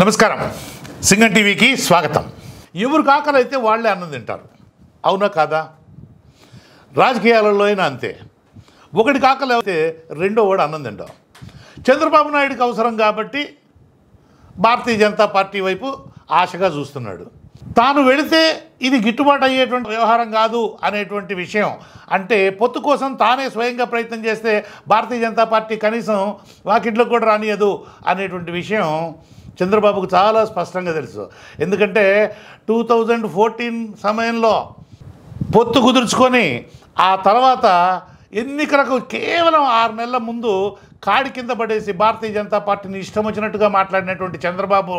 నమస్కారం సింగం టీవీకి స్వాగతం ఎవరు కాకరైతే వాళ్ళే అన్నం తింటారు అవునా కాదా రాజకీయాలలో అయినా అంతే ఒకటి కాకలు అయితే రెండో వాడు అన్నం తింటాం చంద్రబాబు నాయుడికి అవసరం కాబట్టి భారతీయ జనతా పార్టీ వైపు ఆశగా చూస్తున్నాడు తాను వెళితే ఇది గిట్టుబాటు అయ్యేటువంటి వ్యవహారం కాదు అనేటువంటి విషయం అంటే పొత్తు కోసం తానే స్వయంగా ప్రయత్నం చేస్తే భారతీయ జనతా పార్టీ కనీసం వాకిట్లో కూడా రానియదు అనేటువంటి విషయం చంద్రబాబుకు చాలా స్పష్టంగా తెలుసు ఎందుకంటే టూ థౌజండ్ ఫోర్టీన్ సమయంలో పొత్తు కుదుర్చుకొని ఆ తర్వాత ఎన్నికలకు కేవలం ఆరు నెలల ముందు కాడి కింద పడేసి భారతీయ జనతా పార్టీని ఇష్టం వచ్చినట్టుగా మాట్లాడినటువంటి చంద్రబాబు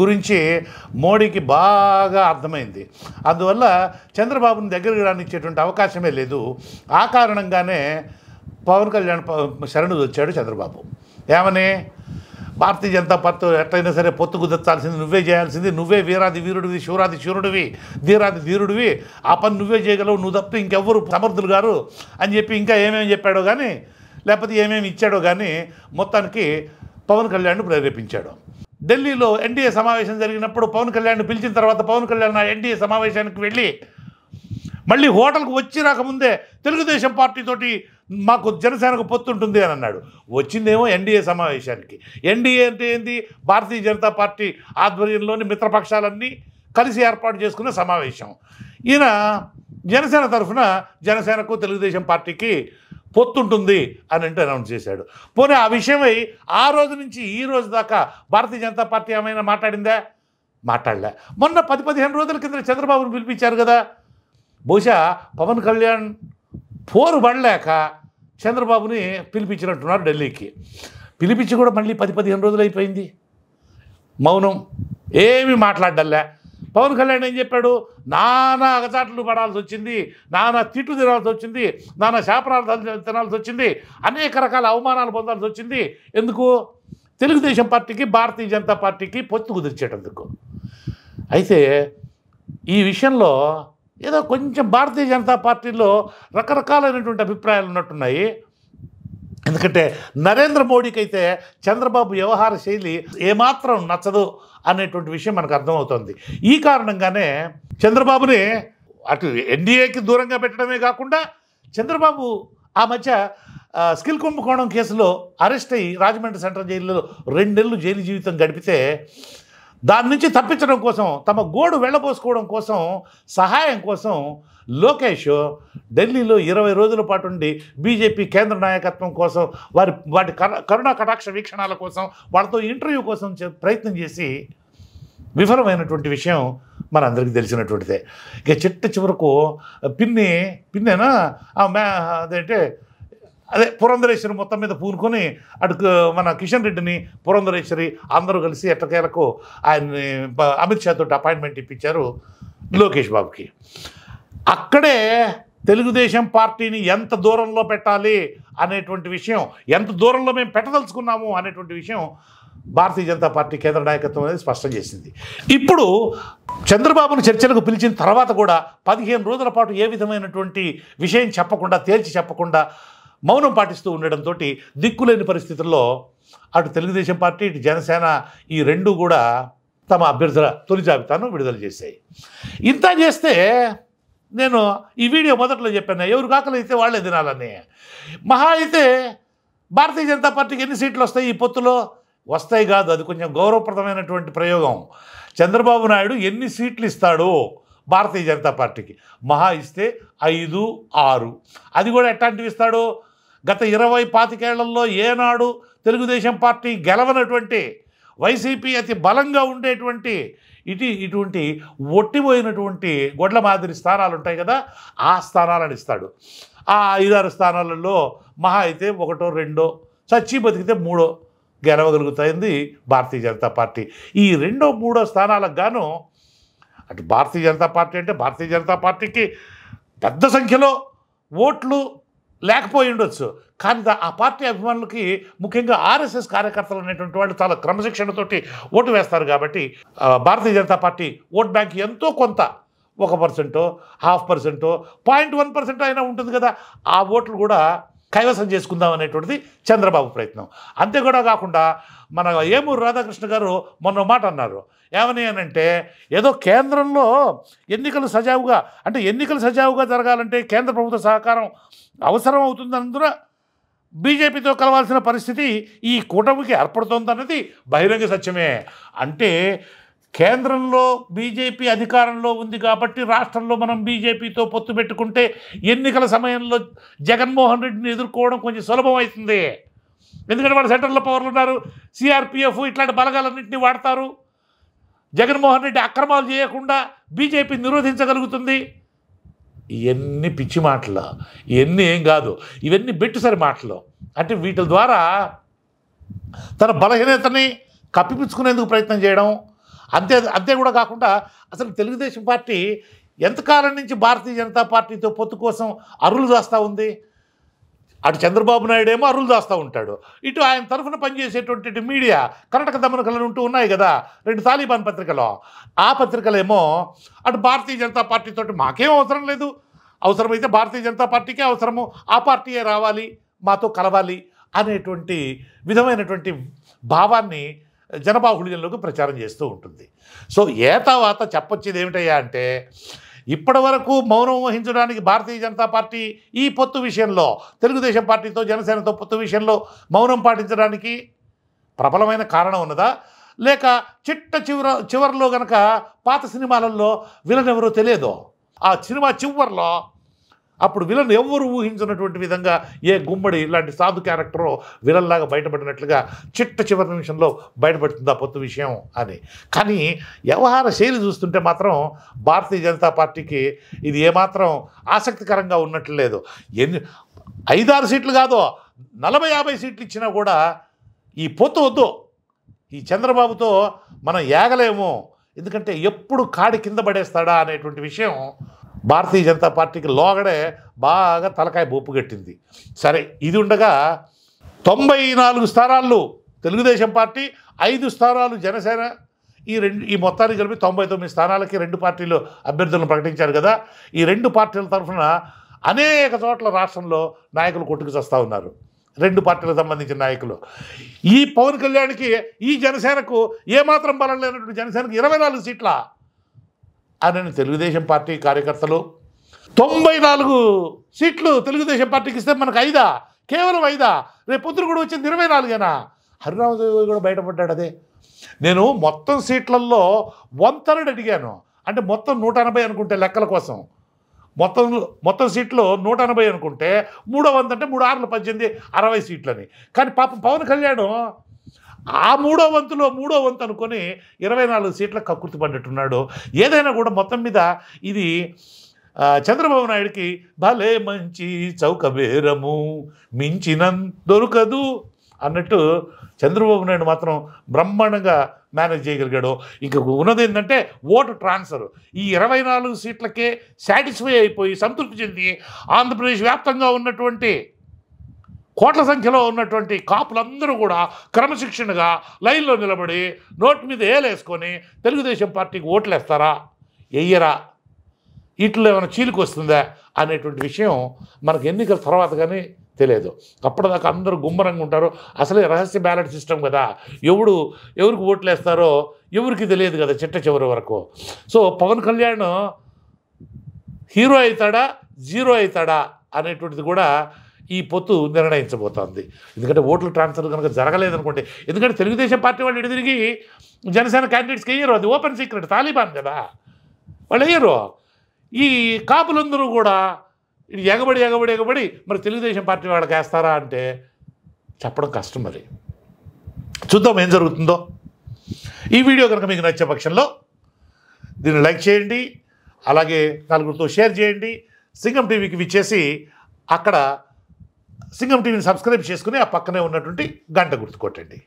గురించి మోడీకి బాగా అర్థమైంది అందువల్ల చంద్రబాబుని దగ్గరికి రానిచ్చేటువంటి అవకాశమే లేదు ఆ కారణంగానే పవన్ కళ్యాణ్ శరణు వచ్చాడు చంద్రబాబు ఏమని భారతీయ జనతా పార్టీ ఎట్లయినా సరే పొత్తు కుదర్చాల్సింది నువ్వే చేయాల్సింది నువ్వే వీరాది వీరుడివి శివరాది శివుడివి ధీరాది ధీరుడివి ఆ పని నువ్వే చేయగలవు నువ్వు తప్ప ఇంకెవ్వరు సమర్థులు గారు అని చెప్పి ఇంకా ఏమేమి చెప్పాడో కానీ లేకపోతే ఏమేమి ఇచ్చాడో కానీ మొత్తానికి పవన్ కళ్యాణ్ ప్రేరేపించాడు ఢిల్లీలో ఎన్డీఏ సమావేశం జరిగినప్పుడు పవన్ కళ్యాణ్ పిలిచిన తర్వాత పవన్ కళ్యాణ్ ఎన్డీఏ సమావేశానికి వెళ్ళి మళ్ళీ హోటల్కు వచ్చి రాకముందే తెలుగుదేశం పార్టీతోటి మాకు జనసేనకు పొత్తు ఉంటుంది అని అన్నాడు వచ్చిందేమో ఎన్డీఏ సమావేశానికి ఎన్డీఏ అంటే ఏంది భారతీయ జనతా పార్టీ ఆధ్వర్యంలోని మిత్రపక్షాలన్నీ కలిసి ఏర్పాటు చేసుకున్న సమావేశం ఈయన జనసేన తరఫున జనసేనకు తెలుగుదేశం పార్టీకి పొత్తుంటుంది అని అంటే అనౌన్స్ చేశాడు పోనీ ఆ విషయమై ఆ రోజు నుంచి ఈ రోజు దాకా భారతీయ జనతా పార్టీ ఏమైనా మాట్లాడిందా మాట్లాడలే మొన్న పది పదిహేను రోజుల కింద చంద్రబాబును పిలిపించారు కదా బహుశా పవన్ కళ్యాణ్ పోరు పడలేక చంద్రబాబుని పిలిపించినట్టున్నారు ఢిల్లీకి పిలిపించి కూడా మళ్ళీ పది పదిహేను రోజులు అయిపోయింది మౌనం ఏమీ మాట్లాడడంలే పవన్ కళ్యాణ్ ఏం చెప్పాడు నానా అగచాట్లు పడాల్సి వచ్చింది నానా తిట్టు తినాల్సి వచ్చింది నానా శాపనాలు తినాల్సి వచ్చింది అనేక రకాల అవమానాలు పొందాల్సి వచ్చింది ఎందుకు తెలుగుదేశం పార్టీకి భారతీయ జనతా పార్టీకి పొత్తు కుదిర్చేటందుకు అయితే ఈ విషయంలో ఏదో కొంచెం భారతీయ జనతా పార్టీలో రకరకాలైనటువంటి అభిప్రాయాలు ఉన్నట్టున్నాయి ఎందుకంటే నరేంద్ర మోడీకి అయితే చంద్రబాబు వ్యవహార శైలి ఏమాత్రం నచ్చదు అనేటువంటి విషయం మనకు అర్థమవుతుంది ఈ కారణంగానే చంద్రబాబుని అటు ఎన్డీఏకి దూరంగా పెట్టడమే కాకుండా చంద్రబాబు ఆ మధ్య స్కిల్ కుంభకోణం కేసులో అరెస్ట్ అయ్యి రాజమండ్రి సెంట్రల్ జైల్లో రెండు నెలలు జైలు జీవితం గడిపితే దాని నుంచి తప్పించడం కోసం తమ గోడు వెళ్ళబోసుకోవడం కోసం సహాయం కోసం లోకేష్ ఢిల్లీలో ఇరవై రోజుల పాటు ఉండి బీజేపీ కేంద్ర నాయకత్వం కోసం వారి వాటి కరుణా కటాక్ష వీక్షణాల కోసం వాళ్ళతో ఇంటర్వ్యూ కోసం ప్రయత్నం చేసి విఫలమైనటువంటి విషయం మనందరికీ తెలిసినటువంటిదే ఇక చిట్ట చివరకు పిన్ని పిన్నేనా మ్యా అదేంటే అదే పురంధరేశ్వరి మొత్తం మీద పూనుకొని అటు మన కిషన్ రెడ్డిని పురంధరేశ్వరి అందరూ కలిసి ఎట్టకేలకు ఆయన్ని అమిత్ షా తోటి అపాయింట్మెంట్ ఇప్పించారు లోకేష్ బాబుకి అక్కడే తెలుగుదేశం పార్టీని ఎంత దూరంలో పెట్టాలి అనేటువంటి విషయం ఎంత దూరంలో మేము పెట్టదలుచుకున్నాము అనేటువంటి విషయం భారతీయ జనతా పార్టీ కేంద్ర నాయకత్వం అనేది స్పష్టం చేసింది ఇప్పుడు చంద్రబాబును చర్చలకు పిలిచిన తర్వాత కూడా పదిహేను రోజుల పాటు ఏ విధమైనటువంటి విషయం చెప్పకుండా తేల్చి చెప్పకుండా మౌనం పాటిస్తూ ఉండడంతో దిక్కులేని పరిస్థితుల్లో అటు తెలుగుదేశం పార్టీ ఇటు జనసేన ఈ రెండు కూడా తమ అభ్యర్థుల తొలి జాబితాను విడుదల చేశాయి ఇంత చేస్తే నేను ఈ వీడియో మొదట్లో చెప్పాను ఎవరు కాకలు అయితే వాళ్ళే తినాలని మహా అయితే భారతీయ జనతా పార్టీకి ఎన్ని సీట్లు వస్తాయి ఈ పొత్తులో వస్తాయి కాదు అది కొంచెం గౌరవప్రదమైనటువంటి ప్రయోగం చంద్రబాబు నాయుడు ఎన్ని సీట్లు ఇస్తాడో భారతీయ జనతా పార్టీకి మహా ఇస్తే ఐదు ఆరు అది కూడా ఎట్లాంటివి ఇస్తాడు గత ఇరవై పాతికేళ్లలో ఏనాడు తెలుగుదేశం పార్టీ గెలవనటువంటి వైసీపీ అతి బలంగా ఉండేటువంటి ఇటు ఇటువంటి ఒట్టిపోయినటువంటి గొడ్ల మాదిరి స్థానాలు ఉంటాయి కదా ఆ స్థానాలను ఇస్తాడు ఆ ఐదారు స్థానాలలో మహా అయితే ఒకటో రెండో చచ్చి బతికితే మూడో గెలవగలుగుతుంది భారతీయ జనతా పార్టీ ఈ రెండో మూడో స్థానాలకు గాను అటు భారతీయ జనతా పార్టీ అంటే భారతీయ జనతా పార్టీకి పెద్ద సంఖ్యలో ఓట్లు లేకపోయి ఉండొచ్చు కానీ ఆ పార్టీ అభిమానులకి ముఖ్యంగా ఆర్ఎస్ఎస్ కార్యకర్తలు అనేటువంటి వాళ్ళు చాలా క్రమశిక్షణతోటి ఓటు వేస్తారు కాబట్టి Bharatiya Janata party vote bank ఎంతో కొంత ఒక పర్సెంటో హాఫ్ పర్సెంటో పాయింట్ వన్ పర్సెంట్ అయినా ఉంటుంది కదా ఆ ఓట్లు కూడా కైవసం చేసుకుందాం అనేటువంటిది చంద్రబాబు ప్రయత్నం అంతే కూడా కాకుండా మన ఏమూరు రాధాకృష్ణ గారు మొన్న మాట అన్నారు ఏమని అంటే ఏదో కేంద్రంలో ఎన్నికలు సజావుగా అంటే ఎన్నికలు సజావుగా జరగాలంటే కేంద్ర ప్రభుత్వ సహకారం అవసరం అవుతుందన్నందున బీజేపీతో కలవాల్సిన పరిస్థితి ఈ కూటమికి ఏర్పడుతోందన్నది బహిరంగ సత్యమే అంటే కేంద్రంలో బీజేపీ అధికారంలో ఉంది కాబట్టి రాష్ట్రంలో మనం బీజేపీతో పొత్తు పెట్టుకుంటే ఎన్నికల సమయంలో జగన్మోహన్ రెడ్డిని ఎదుర్కోవడం కొంచెం సులభమవుతుంది ఎందుకంటే వాళ్ళు సెంట్రల్లో పవర్లు ఉన్నారు సిఆర్పిఎఫ్ ఇట్లాంటి బలగాలన్నింటినీ వాడతారు జగన్మోహన్ రెడ్డి అక్రమాలు చేయకుండా బీజేపీ నిరోధించగలుగుతుంది ఇవన్నీ పిచ్చి మాటలు ఇవన్నీ ఏం కాదు ఇవన్నీ సరి మాటలు అంటే వీటి ద్వారా తన బలహీనతని కప్పిపుచ్చుకునేందుకు ప్రయత్నం చేయడం అంతే అంతే కూడా కాకుండా అసలు తెలుగుదేశం పార్టీ ఎంతకాలం నుంచి భారతీయ జనతా పార్టీతో పొత్తు కోసం అరులు చేస్తూ ఉంది అటు చంద్రబాబు నాయుడు ఏమో అరులు దాస్తూ ఉంటాడు ఇటు ఆయన తరఫున పనిచేసేటువంటి మీడియా కర్ణాటక దమనకలను ఉంటూ ఉన్నాయి కదా రెండు తాలిబాన్ పత్రికలు ఆ పత్రికలేమో అటు భారతీయ జనతా పార్టీతో మాకేం అవసరం లేదు అవసరమైతే భారతీయ జనతా పార్టీకే అవసరము ఆ పార్టీయే రావాలి మాతో కలవాలి అనేటువంటి విధమైనటువంటి భావాన్ని జనబాహుళ్యంలోకి ప్రచారం చేస్తూ ఉంటుంది సో ఏ తర్వాత చెప్పొచ్చేది ఏమిటయ్యా అంటే ఇప్పటి వరకు మౌనం వహించడానికి భారతీయ జనతా పార్టీ ఈ పొత్తు విషయంలో తెలుగుదేశం పార్టీతో జనసేనతో పొత్తు విషయంలో మౌనం పాటించడానికి ప్రబలమైన కారణం ఉన్నదా లేక చిట్ట చివర చివరిలో గనక పాత సినిమాలలో విలన్ ఎవరో తెలియదు ఆ సినిమా చివరిలో అప్పుడు విలన్ ఎవరు ఊహించినటువంటి విధంగా ఏ గుమ్మడి ఇలాంటి సాధు క్యారెక్టరో విలన్లాగా బయటపడినట్లుగా చిట్ట చివరి నిమిషంలో బయటపడుతుంది ఆ పొత్తు విషయం అని కానీ వ్యవహార శైలి చూస్తుంటే మాత్రం భారతీయ జనతా పార్టీకి ఇది ఏమాత్రం ఆసక్తికరంగా ఉన్నట్లు లేదు ఎన్ని ఐదారు సీట్లు కాదు నలభై యాభై సీట్లు ఇచ్చినా కూడా ఈ పొత్తు వద్దు ఈ చంద్రబాబుతో మనం ఏగలేము ఎందుకంటే ఎప్పుడు కాడి కింద పడేస్తాడా అనేటువంటి విషయం భారతీయ జనతా పార్టీకి లోగడే బాగా తలకాయ బొప్పుగట్టింది సరే ఇది ఉండగా తొంభై నాలుగు స్థానాల్లో తెలుగుదేశం పార్టీ ఐదు స్థానాలు జనసేన ఈ రెండు ఈ మొత్తాన్ని కలిపి తొంభై తొమ్మిది స్థానాలకి రెండు పార్టీలు అభ్యర్థులను ప్రకటించారు కదా ఈ రెండు పార్టీల తరఫున అనేక చోట్ల రాష్ట్రంలో నాయకులు కొట్టుకు చస్తూ ఉన్నారు రెండు పార్టీలకు సంబంధించిన నాయకులు ఈ పవన్ కళ్యాణ్కి ఈ జనసేనకు ఏమాత్రం బలం లేనటువంటి జనసేనకు ఇరవై నాలుగు సీట్ల అని తెలుగుదేశం పార్టీ కార్యకర్తలు తొంభై నాలుగు సీట్లు తెలుగుదేశం పార్టీకి ఇస్తే మనకు ఐదా కేవలం ఐదా రేపు పుత్రుడు కూడా వచ్చింది ఇరవై నాలుగేనా హరిరామదేవి కూడా బయటపడ్డాడు అదే నేను మొత్తం సీట్లలో వన్ థర్డ్ అడిగాను అంటే మొత్తం నూట ఎనభై అనుకుంటే లెక్కల కోసం మొత్తం మొత్తం సీట్లు నూట ఎనభై అనుకుంటే మూడో వంద అంటే మూడు ఆరులు పద్దెనిమిది అరవై సీట్లని కానీ పాపం పవన్ కళ్యాణ్ ఆ మూడో వంతులో మూడో వంతు అనుకొని ఇరవై నాలుగు సీట్లకు కక్కుర్తి పడ్డట్టున్నాడు ఏదైనా కూడా మొత్తం మీద ఇది చంద్రబాబు నాయుడికి భలే మంచి చౌక బేరము దొరకదు అన్నట్టు చంద్రబాబు నాయుడు మాత్రం బ్రహ్మాండంగా మేనేజ్ చేయగలిగాడు ఇక ఉన్నది ఏంటంటే ఓటు ట్రాన్స్ఫర్ ఈ ఇరవై నాలుగు సీట్లకే సాటిస్ఫై అయిపోయి సంతృప్తి చెంది ఆంధ్రప్రదేశ్ వ్యాప్తంగా ఉన్నటువంటి కోట్ల సంఖ్యలో ఉన్నటువంటి కాపులందరూ కూడా క్రమశిక్షణగా లైన్లో నిలబడి నోటు మీద ఏలేసుకొని తెలుగుదేశం పార్టీకి ఓట్లేస్తారా వెయ్యరా వీటిలో ఏమైనా చీలికి వస్తుందా అనేటువంటి విషయం మనకు ఎన్నికల తర్వాత కానీ తెలియదు అప్పటిదాకా అందరూ గుమ్మరంగా ఉంటారు అసలే రహస్య బ్యాలెట్ సిస్టమ్ కదా ఎవడు ఎవరికి ఓట్లేస్తారో ఎవరికి తెలియదు కదా చిట్ట చివరి వరకు సో పవన్ కళ్యాణ్ హీరో అవుతాడా జీరో అవుతాడా అనేటువంటిది కూడా ఈ పొత్తు నిర్ణయించబోతోంది ఎందుకంటే ఓట్లు ట్రాన్స్ఫర్ కనుక జరగలేదనుకోండి ఎందుకంటే తెలుగుదేశం పార్టీ వాళ్ళు ఇటు తిరిగి జనసేన క్యాండిడేట్స్కి వేయరు అది ఓపెన్ సీక్రెట్ తాలిబాన్ కదా వాళ్ళు వేయరు ఈ కాపులందరూ కూడా ఎగబడి ఎగబడి ఎగబడి మరి తెలుగుదేశం పార్టీ వాళ్ళకి వేస్తారా అంటే చెప్పడం కష్టం మరి చూద్దాం ఏం జరుగుతుందో ఈ వీడియో కనుక మీకు నచ్చే పక్షంలో దీన్ని లైక్ చేయండి అలాగే నలుగురితో షేర్ చేయండి సింగం టీవీకి విచ్చేసి అక్కడ సింగం టీవీని సబ్స్క్రైబ్ చేసుకుని ఆ పక్కనే ఉన్నటువంటి గంట గుర్తుకొట్టండి